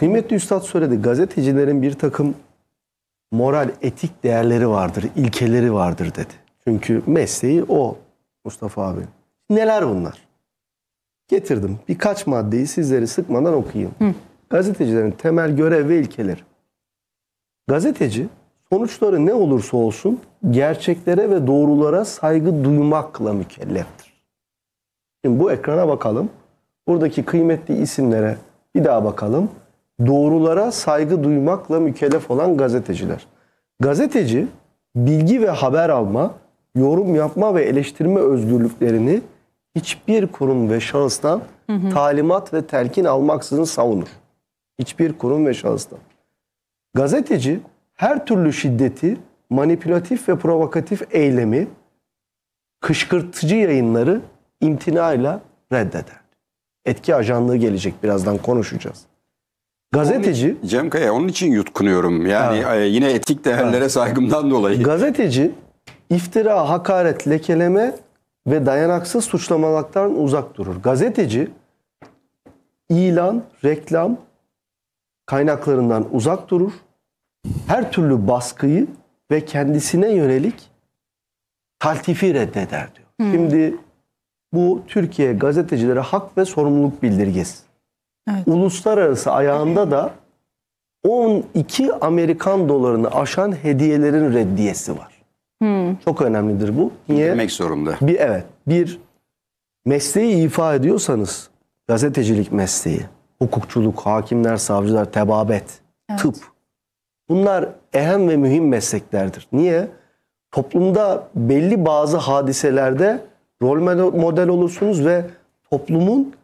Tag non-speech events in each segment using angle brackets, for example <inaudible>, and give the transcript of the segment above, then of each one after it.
Kıymetli Üstad söyledi. Gazetecilerin bir takım moral, etik değerleri vardır, ilkeleri vardır dedi. Çünkü mesleği o Mustafa abi. Neler bunlar? Getirdim. Birkaç maddeyi sizleri sıkmadan okuyayım. Hı. Gazetecilerin temel görev ve ilkeleri. Gazeteci sonuçları ne olursa olsun gerçeklere ve doğrulara saygı duymakla mükelleftir. Şimdi bu ekrana bakalım. Buradaki kıymetli isimlere bir daha bakalım doğrulara saygı duymakla mükellef olan gazeteciler. Gazeteci bilgi ve haber alma, yorum yapma ve eleştirme özgürlüklerini hiçbir kurum ve şahıstan hı hı. talimat ve telkin almaksızın savunur. Hiçbir kurum ve şahıstan. Gazeteci her türlü şiddeti, manipülatif ve provokatif eylemi, kışkırtıcı yayınları imtina ile reddeder. Etki ajanlığı gelecek birazdan konuşacağız. Gazeteci Cem Kaya onun için yutkunuyorum. Yani ha. E, yine etik değerlere ha. saygımdan dolayı. Gazeteci iftira, hakaret, lekeleme ve dayanaksız suçlamalardan uzak durur. Gazeteci ilan, reklam kaynaklarından uzak durur. Her türlü baskıyı ve kendisine yönelik taltifi reddeder diyor. Hmm. Şimdi bu Türkiye gazetecilere hak ve sorumluluk bildirgesi. Evet. Uluslararası ayağında da 12 Amerikan dolarını aşan hediyelerin reddiyesi var. Hmm. Çok önemlidir bu. Niye? Demek zorunda. Bir evet. Bir mesleği ifa ediyorsanız gazetecilik mesleği, hukukçuluk, hakimler, savcılar, tebabet, evet. tıp. Bunlar ehem ve mühim mesleklerdir. Niye? Toplumda belli bazı hadiselerde rol model olursunuz ve toplumun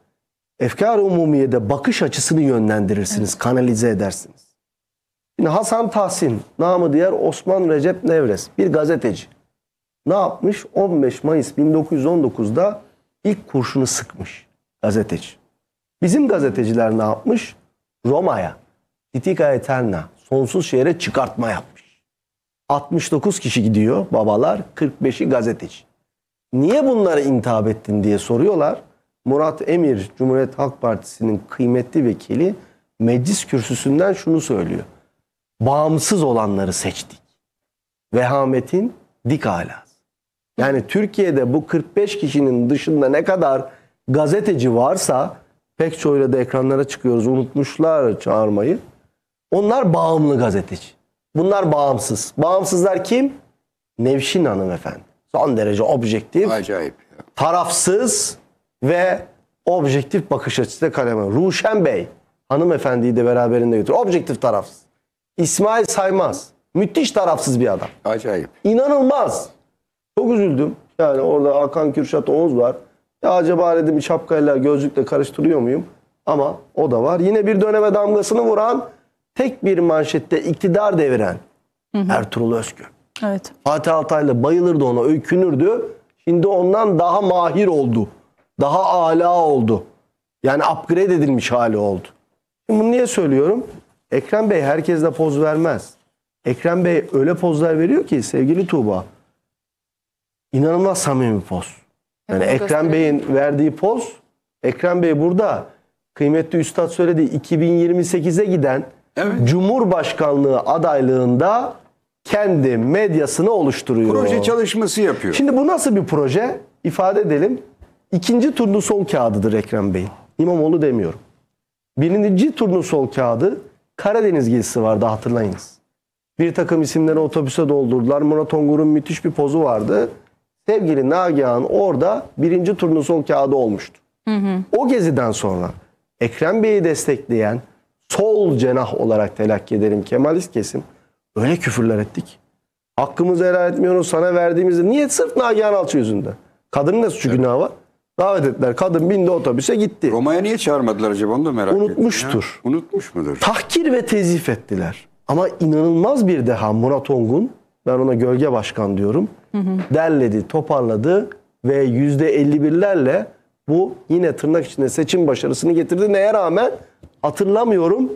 efkar umumiyede bakış açısını yönlendirirsiniz, evet. kanalize edersiniz. Şimdi Hasan Tahsin, namı diğer Osman Recep Nevres, bir gazeteci. Ne yapmış? 15 Mayıs 1919'da ilk kurşunu sıkmış gazeteci. Bizim gazeteciler ne yapmış? Roma'ya, Titica Eterna, sonsuz şehre çıkartma yapmış. 69 kişi gidiyor babalar, 45'i gazeteci. Niye bunları intihap ettin diye soruyorlar. Murat Emir, Cumhuriyet Halk Partisi'nin kıymetli vekili meclis kürsüsünden şunu söylüyor. Bağımsız olanları seçtik. Vehametin dik alası. Yani Türkiye'de bu 45 kişinin dışında ne kadar gazeteci varsa pek çoğuyla da ekranlara çıkıyoruz. Unutmuşlar çağırmayı. Onlar bağımlı gazeteci. Bunlar bağımsız. Bağımsızlar kim? Nevşin Hanım efendi. Son derece objektif. Acayip. Tarafsız ve objektif bakış açısıyla kaleme. Ruşen Bey hanımefendiyi de beraberinde götür. Objektif tarafsız. İsmail Saymaz. Müthiş tarafsız bir adam. Acayip. İnanılmaz. Çok üzüldüm. Yani orada Hakan Kürşat Oğuz var. Ya acaba dedim şapkayla gözlükle karıştırıyor muyum? Ama o da var. Yine bir döneme damgasını vuran tek bir manşette iktidar deviren hı hı. Ertuğrul Özgür. Evet. Fatih Altaylı bayılırdı ona, öykünürdü. Şimdi ondan daha mahir oldu. Daha ala oldu. Yani upgrade edilmiş hali oldu. Şimdi bunu niye söylüyorum? Ekrem Bey herkesle poz vermez. Ekrem Bey öyle pozlar veriyor ki sevgili Tuğba. İnanılmaz samimi poz. Yani evet, Ekrem Bey'in verdiği poz, Ekrem Bey burada kıymetli üstad söyledi 2028'e giden evet. Cumhurbaşkanlığı adaylığında kendi medyasını oluşturuyor. Proje çalışması yapıyor. Şimdi bu nasıl bir proje? İfade edelim. İkinci turun sol kağıdıdır Ekrem Bey'in. İmamoğlu demiyorum. Birinci turun sol kağıdı Karadeniz gezisi vardı hatırlayınız. Bir takım isimleri otobüse doldurdular. Murat Ongur'un müthiş bir pozu vardı. Sevgili Nagihan orada birinci turun sol kağıdı olmuştu. Hı hı. O geziden sonra Ekrem Bey'i destekleyen sol cenah olarak telakki ederim Kemalist kesim. Öyle küfürler ettik. Hakkımızı helal etmiyoruz sana verdiğimizi Niye sırf Nagihan Alçı yüzünde? Kadının da suçu evet. günahı var. Davet ettiler. Kadın bindi otobüse gitti. Roma'ya niye çağırmadılar acaba onu da merak ettim. Unutmuştur. Unutmuş mudur? Tahkir ve tezif ettiler. Ama inanılmaz bir deha Murat Ongun, ben ona gölge başkan diyorum, hı hı. derledi, toparladı ve %51'lerle bu yine tırnak içinde seçim başarısını getirdi. Neye rağmen hatırlamıyorum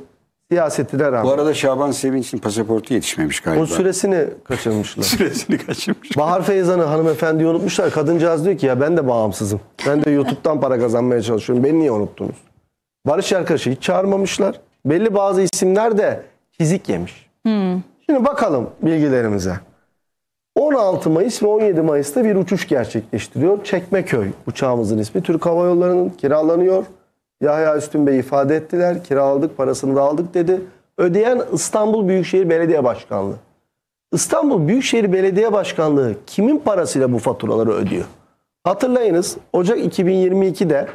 siyasetine rağmen. Bu arada Şaban Sevinç'in pasaportu yetişmemiş galiba. O süresini kaçırmışlar. <laughs> süresini kaçırmış. Bahar Feyzan'ı hanımefendi unutmuşlar. Kadıncağız diyor ki ya ben de bağımsızım. Ben de YouTube'dan para kazanmaya çalışıyorum. Beni niye unuttunuz? Barış arkadaşı hiç çağırmamışlar. Belli bazı isimler de fizik yemiş. Hmm. Şimdi bakalım bilgilerimize. 16 Mayıs ve 17 Mayıs'ta bir uçuş gerçekleştiriyor. Çekmeköy uçağımızın ismi. Türk Hava Yolları'nın kiralanıyor. Yahya Üstün Bey ifade ettiler. Kiraladık parasını da aldık dedi. Ödeyen İstanbul Büyükşehir Belediye Başkanlığı. İstanbul Büyükşehir Belediye Başkanlığı kimin parasıyla bu faturaları ödüyor? Hatırlayınız Ocak 2022'de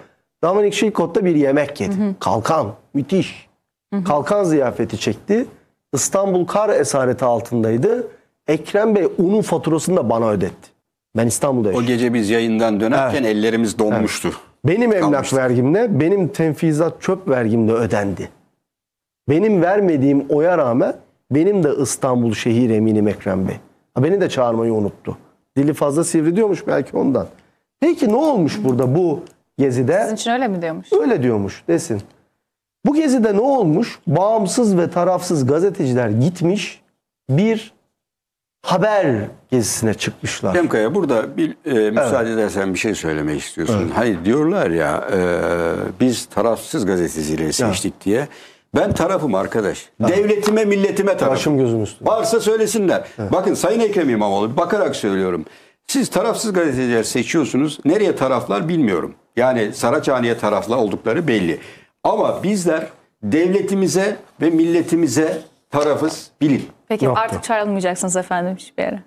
Dominik Şilkot'ta bir yemek yedi. Hı hı. Kalkan müthiş. Hı hı. Kalkan ziyafeti çekti. İstanbul kar esareti altındaydı. Ekrem Bey unun faturasını da bana ödetti. Ben İstanbul'da yaşıyorum. O gece biz yayından dönerken evet. ellerimiz donmuştu. Evet. Benim emlak kalmıştı. vergimle, benim tenfizat çöp vergimle ödendi. Benim vermediğim oya rağmen benim de İstanbul şehir eminim Ekrem Bey. Ha, beni de çağırmayı unuttu. Dili fazla sivri diyormuş belki ondan. Peki ne olmuş burada bu gezide? Sizin için öyle mi diyormuş? Öyle diyormuş desin. Bu gezide ne olmuş? Bağımsız ve tarafsız gazeteciler gitmiş bir haber gezisine çıkmışlar. Cemkaya burada bir e, müsaade evet. edersen bir şey söylemek istiyorsun. Evet. Hayır diyorlar ya e, biz tarafsız gazetecileri seçtik ya. diye. Ben tarafım arkadaş. Evet. Devletime, milletime tarafım. Başım gözüm üstüne. Varsa söylesinler. Evet. Bakın Sayın Ekrem İmamoğlu bakarak söylüyorum. Siz tarafsız gazeteciler seçiyorsunuz. Nereye taraflar bilmiyorum. Yani Saraçhane'ye tarafla oldukları belli. Ama bizler devletimize ve milletimize tarafız bilin. Peki Yoktu. artık çağrılmayacaksınız efendim hiçbir yere.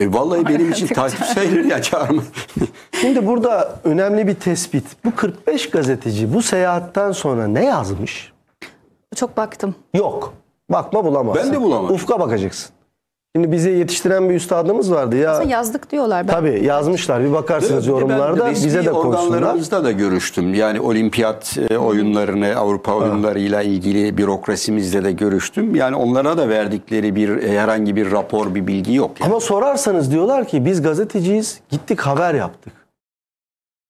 E vallahi benim için takip sayılır ya çağırma. <laughs> Şimdi burada önemli bir tespit. Bu 45 gazeteci bu seyahatten sonra ne yazmış? Çok baktım. Yok. Bakma bulamazsın. Ben de bulamadım. Ufka bakacaksın. Şimdi bizi yetiştiren bir üstadımız vardı ya. Aslında yazdık diyorlar. Ben. Tabii yazmışlar. Bir bakarsınız evet, yorumlarda ben bize de organlarımızda da görüştüm. Yani olimpiyat e, oyunlarını, Avrupa oyunlarıyla ilgili bürokrasimizle de görüştüm. Yani onlara da verdikleri bir e, herhangi bir rapor, bir bilgi yok. Yani. Ama sorarsanız diyorlar ki biz gazeteciyiz, gittik haber yaptık.